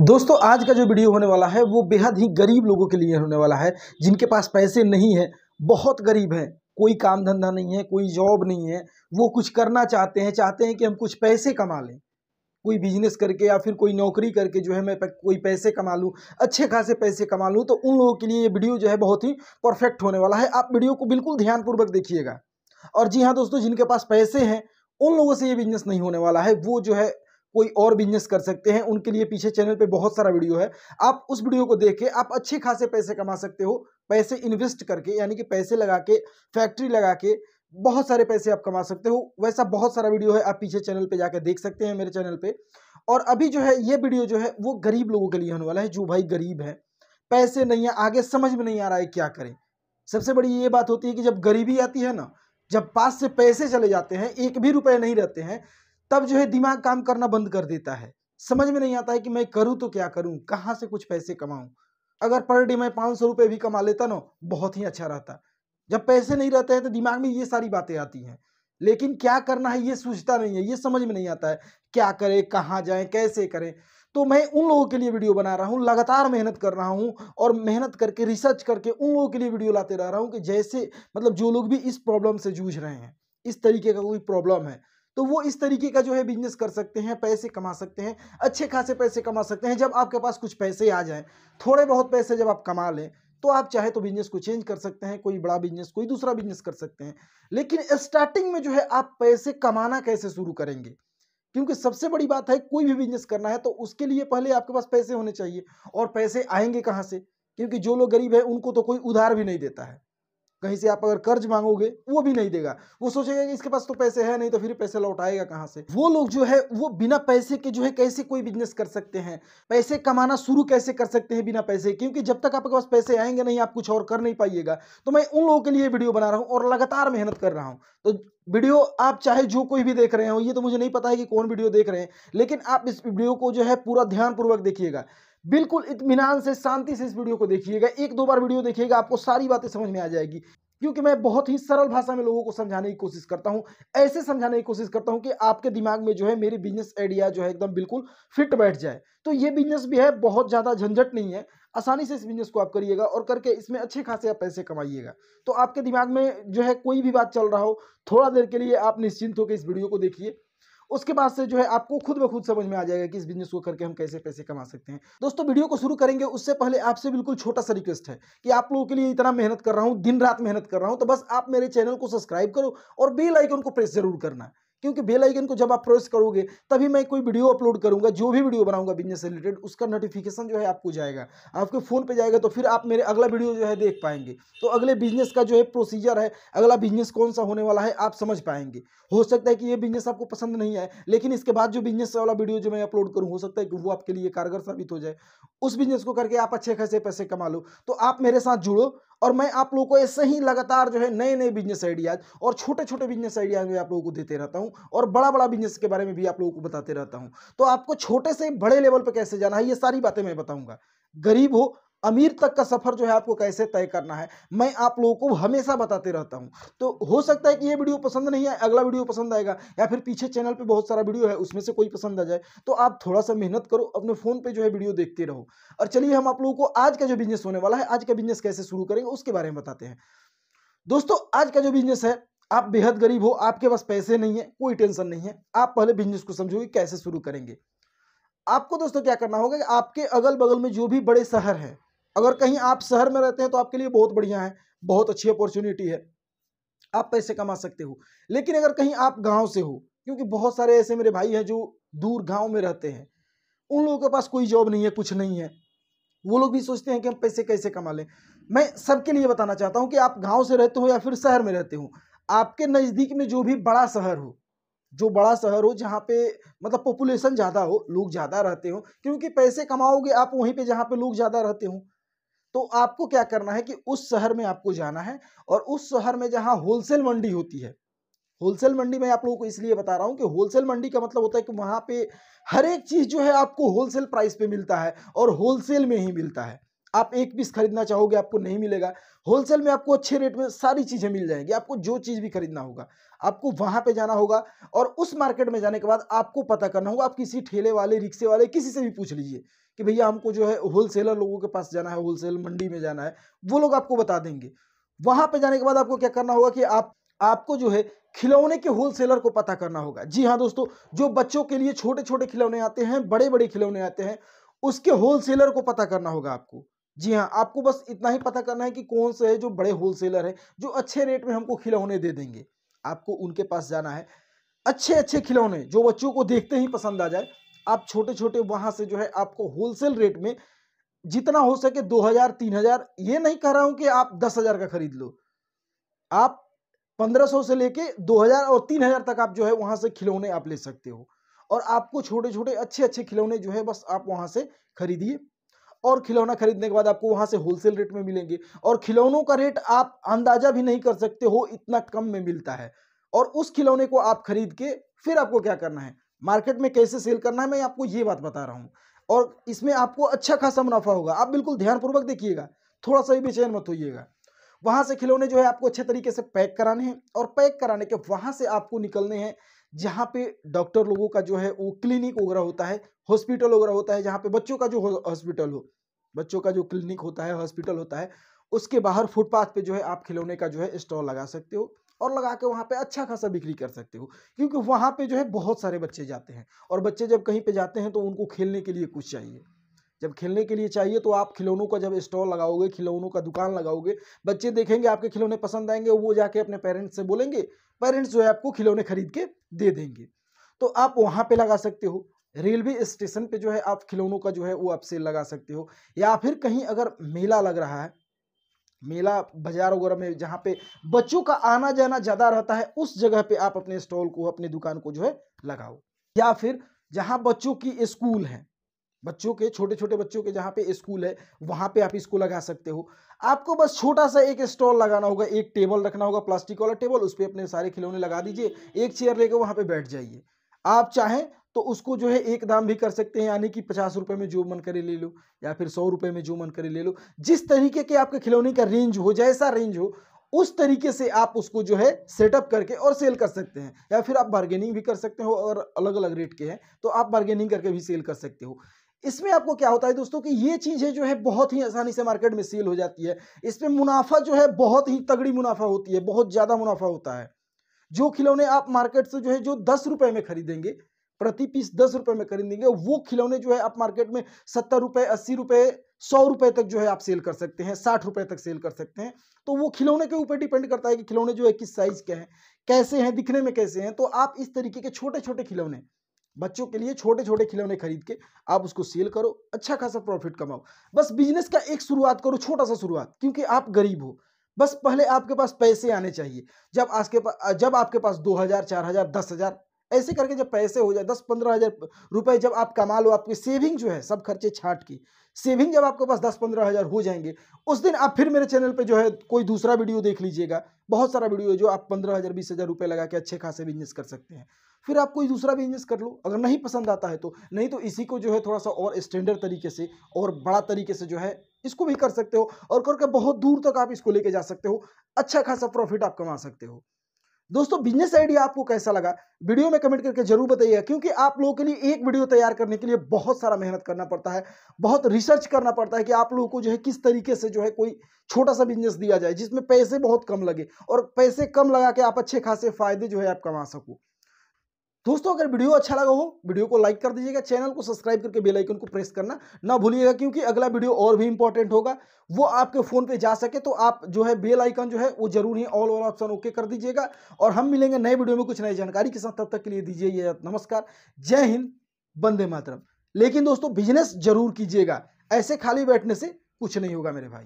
दोस्तों आज का जो वीडियो होने वाला है वो बेहद ही गरीब लोगों के लिए होने वाला है जिनके पास पैसे नहीं है बहुत गरीब हैं कोई काम धंधा नहीं है कोई जॉब नहीं है वो कुछ करना चाहते हैं चाहते हैं कि हम कुछ पैसे कमा लें कोई बिजनेस करके या फिर कोई नौकरी करके जो है मैं कोई पैसे कमा लूँ अच्छे खासे पैसे कमा लूँ तो उन लोगों के लिए ये वीडियो जो है बहुत ही परफेक्ट होने वाला है आप वीडियो को बिल्कुल ध्यानपूर्वक देखिएगा और जी हाँ दोस्तों जिनके पास पैसे हैं उन लोगों से ये बिजनेस नहीं होने वाला है वो जो है कोई और बिजनेस कर सकते हैं उनके लिए पीछे चैनल पे बहुत सारा वीडियो है आप उस वीडियो को देख के आप अच्छे खासे पैसे कमा सकते हो पैसे इन्वेस्ट करके यानी कि पैसे लगा के फैक्ट्री लगा के बहुत सारे पैसे आप कमा सकते हो वैसा बहुत सारा वीडियो है आप पीछे चैनल पे जाकर देख सकते हैं मेरे चैनल पे और अभी जो है ये वीडियो जो है वो गरीब लोगों के लिए होने वाला है जो भाई गरीब है पैसे नहीं है आगे समझ में नहीं आ रहा है क्या करें सबसे बड़ी ये बात होती है कि जब गरीबी आती है ना जब पास से पैसे चले जाते हैं एक भी रुपए नहीं रहते हैं तब जो है दिमाग काम करना बंद कर देता है समझ में नहीं आता है कि मैं करूँ तो क्या करूँ कहाँ से कुछ पैसे कमाऊं अगर पर डे मैं पांच सौ रुपए भी कमा लेता ना बहुत ही अच्छा रहता जब पैसे नहीं रहते हैं तो दिमाग में ये सारी बातें आती हैं लेकिन क्या करना है ये सोचता नहीं है ये समझ में नहीं आता है क्या करें कहाँ जाए कैसे करें तो मैं उन लोगों के लिए वीडियो बना रहा हूँ लगातार मेहनत कर रहा हूँ और मेहनत करके रिसर्च करके उन लोगों के लिए वीडियो लाते रह रहा हूँ कि जैसे मतलब जो लोग भी इस प्रॉब्लम से जूझ रहे हैं इस तरीके का कोई प्रॉब्लम है तो वो इस तरीके का जो है बिजनेस कर सकते हैं पैसे कमा सकते हैं अच्छे खासे पैसे कमा सकते हैं जब आपके पास कुछ पैसे आ जाए थोड़े बहुत पैसे जब आप कमा लें तो आप चाहे तो बिजनेस को चेंज कर सकते हैं कोई बड़ा बिजनेस कोई दूसरा बिजनेस कर सकते हैं लेकिन स्टार्टिंग में जो है आप पैसे कमाना कैसे शुरू करेंगे क्योंकि सबसे बड़ी बात है कोई भी बिजनेस करना है तो उसके लिए पहले आपके पास पैसे होने चाहिए और पैसे आएंगे कहाँ से क्योंकि जो लोग गरीब है उनको तो कोई उधार भी नहीं देता है कहीं से आप अगर कर्ज मांगोगे वो भी नहीं देगा वो सोचेगा कि इसके पास तो पैसे है नहीं तो फिर पैसे लौटाएगा कहाँ से वो लोग जो है वो बिना पैसे के जो है कैसे कोई बिजनेस कर सकते हैं पैसे कमाना शुरू कैसे कर सकते हैं बिना पैसे क्योंकि जब तक आपके पास पैसे आएंगे नहीं आप कुछ और कर नहीं पाइएगा तो मैं उन लोगों के लिए वीडियो बना रहा हूँ और लगातार मेहनत कर रहा हूँ तो वीडियो आप चाहे जो कोई भी देख रहे हो ये तो मुझे नहीं पता है कि कौन वीडियो देख रहे हैं लेकिन आप इस वीडियो को जो है पूरा ध्यानपूर्वक देखिएगा बिल्कुल इतमान से शांति से इस वीडियो को देखिएगा एक दो बार वीडियो देखिएगा आपको सारी बातें समझ में आ जाएगी क्योंकि मैं बहुत ही सरल भाषा में लोगों को समझाने की कोशिश करता हूँ ऐसे समझाने की कोशिश करता हूँ कि आपके दिमाग में जो है मेरी बिजनेस आइडिया जो है एकदम बिल्कुल फिट बैठ जाए तो ये बिजनेस भी है बहुत ज़्यादा झंझट नहीं है आसानी से इस बिजनेस को आप करिएगा और करके इसमें अच्छे खासे आप पैसे कमाइएगा तो आपके दिमाग में जो है कोई भी बात चल रहा हो थोड़ा देर के लिए आप निश्चिंत होकर इस वीडियो को देखिए उसके बाद से जो है आपको खुद ब खुद समझ में आ जाएगा कि इस बिजनेस को करके हम कैसे पैसे कमा सकते हैं दोस्तों वीडियो को शुरू करेंगे उससे पहले आपसे बिल्कुल छोटा सा रिक्वेस्ट है कि आप लोगों के लिए इतना मेहनत कर रहा हूँ दिन रात मेहनत कर रहा हूँ तो बस आप मेरे चैनल को सब्सक्राइब करो और बेल आइकन को प्रेस जरूर करना क्योंकि बेल आइकन को जब आप प्रेस करोगे तभी मैं कोई वीडियो अपलोड करूंगा जो भी वीडियो बनाऊंगा बिजनेस रिलेटेड उसका नोटिफिकेशन जो है आपको जाएगा आपके फ़ोन पे जाएगा तो फिर आप मेरे अगला वीडियो जो है देख पाएंगे तो अगले बिजनेस का जो है प्रोसीजर है अगला बिजनेस कौन सा होने वाला है आप समझ पाएंगे हो सकता है कि ये बिजनेस आपको पसंद नहीं आए लेकिन इसके बाद जो बिजनेस वाला वीडियो जो मैं अपलोड करूँ हो सकता है कि वो आपके लिए कारगर साबित हो जाए उस बिजनेस को करके आप अच्छे खासे पैसे कमा लो तो आप मेरे साथ जुड़ो और मैं आप लोगों को ऐसे ही लगातार जो है नए नए बिजनेस आइडियाज और छोटे छोटे बिजनेस आइडियाज में आप लोगों को देते रहता हूँ और बड़ा बड़ा बिजनेस के बारे में भी आप लोगों को बताते रहता हूँ तो आपको छोटे से बड़े लेवल पर कैसे जाना है ये सारी बातें मैं बताऊँगा गरीब हो अमीर तक का सफ़र जो है आपको कैसे तय करना है मैं आप लोगों को हमेशा बताते रहता हूं तो हो सकता है कि ये वीडियो पसंद नहीं आए अगला वीडियो पसंद आएगा या फिर पीछे चैनल पर बहुत सारा वीडियो है उसमें से कोई पसंद आ जाए तो आप थोड़ा सा मेहनत करो अपने फ़ोन पर जो है वीडियो देखते रहो और चलिए हम आप लोगों को आज का जो बिजनेस होने वाला है आज का बिजनेस कैसे शुरू करेंगे उसके बारे में बताते हैं दोस्तों आज का जो बिजनेस है आप बेहद गरीब हो आपके पास पैसे नहीं है कोई टेंशन नहीं है आप पहले बिजनेस को समझोगे कैसे शुरू करेंगे आपको दोस्तों क्या करना होगा कि आपके अगल बगल में जो भी बड़े शहर हैं अगर कहीं आप शहर में रहते हैं तो आपके लिए बहुत बढ़िया है बहुत अच्छी अपॉर्चुनिटी है आप पैसे कमा सकते हो लेकिन अगर कहीं आप गाँव से हो क्योंकि बहुत सारे ऐसे मेरे भाई हैं जो दूर गाँव में रहते हैं उन लोगों के पास कोई जॉब नहीं है कुछ नहीं है वो लोग भी सोचते हैं कि हम पैसे कैसे कमा लें मैं सबके लिए बताना चाहता हूँ कि आप गाँव से रहते हो या फिर शहर में रहते हो आपके नज़दीक में जो भी बड़ा शहर हो जो बड़ा शहर हो जहाँ पे मतलब पॉपुलेशन ज़्यादा हो लोग ज़्यादा रहते हो क्योंकि पैसे कमाओगे आप वहीं पे जहाँ पे लोग ज़्यादा रहते हो तो आपको क्या करना है कि उस शहर में आपको जाना है और उस शहर में जहां होलसेल मंडी होती है होलसेल मंडी में आप लोगों को इसलिए बता रहा हूं कि होलसेल मंडी का मतलब होता है कि वहां पे हर एक चीज़ जो है आपको होलसेल प्राइस पे मिलता है और होलसेल में ही मिलता है आप एक पीस खरीदना चाहोगे आपको नहीं मिलेगा होलसेल में आपको अच्छे रेट में सारी चीज़ें मिल जाएंगी आपको जो चीज़ भी खरीदना होगा आपको वहां पे जाना होगा और उस मार्केट में जाने के बाद आपको पता करना होगा आप किसी ठेले वाले रिक्शे वाले किसी से भी पूछ लीजिए कि भैया हमको जो है होलसेलर लोगों के पास जाना है होलसेल मंडी में जाना है वो लोग आपको बता देंगे वहाँ पर जाने के बाद आपको क्या करना होगा कि आप आपको जो है खिलौने के होलसेलर को पता करना होगा जी हाँ दोस्तों जो बच्चों के लिए छोटे छोटे खिलौने आते हैं बड़े बड़े खिलौने आते हैं उसके होलसेलर को पता करना होगा आपको जी हाँ आपको बस इतना ही पता करना है कि कौन से है जो बड़े होलसेलर है जो अच्छे रेट में हमको खिलौने दे देंगे आपको उनके पास जाना है अच्छे अच्छे खिलौने जो बच्चों को देखते ही पसंद आ जाए आप छोटे छोटे वहां से जो है आपको होलसेल रेट में जितना हो सके दो हजार तीन हजार ये नहीं कह रहा हूं कि आप दस हजार का खरीद लो आप पंद्रह सौ से लेके दो हजार और तीन हजार तक आप जो है वहां से खिलौने आप ले सकते हो और आपको छोटे छोटे अच्छे अच्छे खिलौने जो है बस आप वहां से खरीदिए और खिलौना खरीदने के बाद आपको वहां से होलसेल रेट में मिलेंगे और खिलौनों का रेट आप अंदाजा भी नहीं कर सकते हो इतना कम में मिलता है और उस खिलौने को आप खरीद के फिर आपको क्या करना है मार्केट में कैसे सेल करना है मैं आपको ये बात बता रहा हूँ और इसमें आपको अच्छा खासा मुनाफा होगा आप बिल्कुल ध्यानपूर्वक देखिएगा थोड़ा सा भी बेचैन मत होइएगा वहाँ से खिलौने जो है आपको अच्छे तरीके से पैक कराने हैं और पैक कराने के वहाँ से आपको निकलने हैं जहाँ पे डॉक्टर लोगों का जो है वो क्लिनिक वगैरह होता है हॉस्पिटल वगैरह होता है जहाँ पे बच्चों का जो हॉस्पिटल हो बच्चों का जो क्लिनिक होता है हॉस्पिटल होता है उसके बाहर फुटपाथ पे जो है आप खिलौने का जो है स्टॉल लगा सकते हो और लगा के वहाँ पे अच्छा खासा बिक्री कर सकते हो क्योंकि वहाँ पे जो है बहुत सारे बच्चे जाते हैं और बच्चे जब कहीं पे जाते हैं तो उनको खेलने के लिए कुछ चाहिए जब खेलने के लिए चाहिए तो आप खिलौनों का जब स्टॉल लगाओगे खिलौनों का दुकान लगाओगे बच्चे देखेंगे आपके खिलौने पसंद आएंगे वो जाके अपने पेरेंट्स से बोलेंगे पेरेंट्स जो है आपको खिलौने खरीद के दे देंगे तो आप वहाँ पे लगा सकते हो रेलवे स्टेशन पे जो है आप खिलौनों का जो है वो आप सेल लगा सकते हो या फिर कहीं अगर मेला लग रहा है मेला बाजार वगैरह में जहाँ पे बच्चों का आना जाना ज़्यादा रहता है उस जगह पे आप अपने स्टॉल को अपनी दुकान को जो है लगाओ या फिर जहाँ बच्चों की स्कूल है बच्चों के छोटे छोटे बच्चों के जहाँ पे स्कूल है वहाँ पे आप इसको लगा सकते हो आपको बस छोटा सा एक स्टॉल लगाना होगा एक टेबल रखना होगा प्लास्टिक वाला टेबल उस पर अपने सारे खिलौने लगा दीजिए एक चेयर लेकर वहाँ पे बैठ जाइए आप चाहें तो उसको जो है एक दाम भी कर सकते हैं यानी कि पचास रुपये में जो मन करे ले लो या फिर सौ रुपये में जो मन करे ले लो जिस तरीके के आपके खिलौने का रेंज हो जैसा रेंज हो उस तरीके से आप उसको जो है सेटअप करके और सेल कर सकते हैं या फिर आप बार्गेनिंग भी कर सकते हो और अलग अलग रेट के हैं तो आप बार्गेनिंग करके भी सेल कर सकते हो इसमें आपको क्या होता है दोस्तों कि ये चीज़ें जो है बहुत ही आसानी से मार्केट में सेल हो जाती है इसमें मुनाफा जो है बहुत ही तगड़ी मुनाफा होती है बहुत ज़्यादा मुनाफा होता है जो खिलौने आप मार्केट से जो है जो दस रुपए में खरीदेंगे प्रति पीस दस रुपए में खरीदेंगे वो खिलौने जो है आप मार्केट में सत्तर रुपए अस्सी रुपए सौ रुपए तक जो है आप सेल कर सकते हैं साठ रुपए तक सेल कर सकते हैं तो वो खिलौने के ऊपर डिपेंड करता है कि खिलौने जो है किस साइज़ के हैं कैसे हैं दिखने में कैसे हैं तो आप इस तरीके के छोटे छोटे खिलौने बच्चों के लिए छोटे छोटे खिलौने खरीद के आप उसको सेल करो अच्छा खासा प्रॉफिट कमाओ बस बिजनेस का एक शुरुआत करो छोटा सा शुरुआत क्योंकि आप गरीब हो बस पहले आपके पास पैसे आने चाहिए जब आपके पास जब आपके पास दो हज़ार चार हज़ार दस हज़ार ऐसे करके जब पैसे हो जाए दस पंद्रह हज़ार रुपये जब आप कमा लो आपकी सेविंग जो है सब खर्चे छाट की सेविंग जब आपके पास दस पंद्रह हज़ार हो जाएंगे उस दिन आप फिर मेरे चैनल पे जो है कोई दूसरा वीडियो देख लीजिएगा बहुत सारा वीडियो है जो आप पंद्रह हज़ार बीस हज़ार रुपये लगा के अच्छे खासे बिजनेस कर सकते हैं फिर आप कोई दूसरा बिजनेस कर लो अगर नहीं पसंद आता है तो नहीं तो इसी को जो है थोड़ा सा और स्टैंडर्ड तरीके से और बड़ा तरीके से जो है इसको भी कर सकते हो और करके बहुत दूर तक आप इसको लेके जा सकते हो अच्छा खासा प्रॉफिट आप कमा सकते हो दोस्तों बिजनेस आइडिया आपको कैसा लगा वीडियो में कमेंट करके जरूर बताइएगा क्योंकि आप लोगों के लिए एक वीडियो तैयार करने के लिए बहुत सारा मेहनत करना पड़ता है बहुत रिसर्च करना पड़ता है कि आप लोगों को जो है किस तरीके से जो है कोई छोटा सा बिजनेस दिया जाए जिसमें पैसे बहुत कम लगे और पैसे कम लगा के आप अच्छे खासे फायदे जो है आप कमा सको दोस्तों अगर वीडियो अच्छा लगा हो वीडियो को लाइक कर दीजिएगा चैनल को सब्सक्राइब करके बेल आइकन को प्रेस करना ना भूलिएगा क्योंकि अगला वीडियो और भी इंपॉर्टेंट होगा वो आपके फ़ोन पे जा सके तो आप जो है बेल आइकन जो है वो जरूर ही ऑल ओवर ऑप्शन ओके कर दीजिएगा और हम मिलेंगे नए वीडियो में कुछ नई जानकारी के साथ तब तक के लिए दीजिए ये नमस्कार जय हिंद बंदे मातरम लेकिन दोस्तों बिजनेस जरूर कीजिएगा ऐसे खाली बैठने से कुछ नहीं होगा मेरे भाई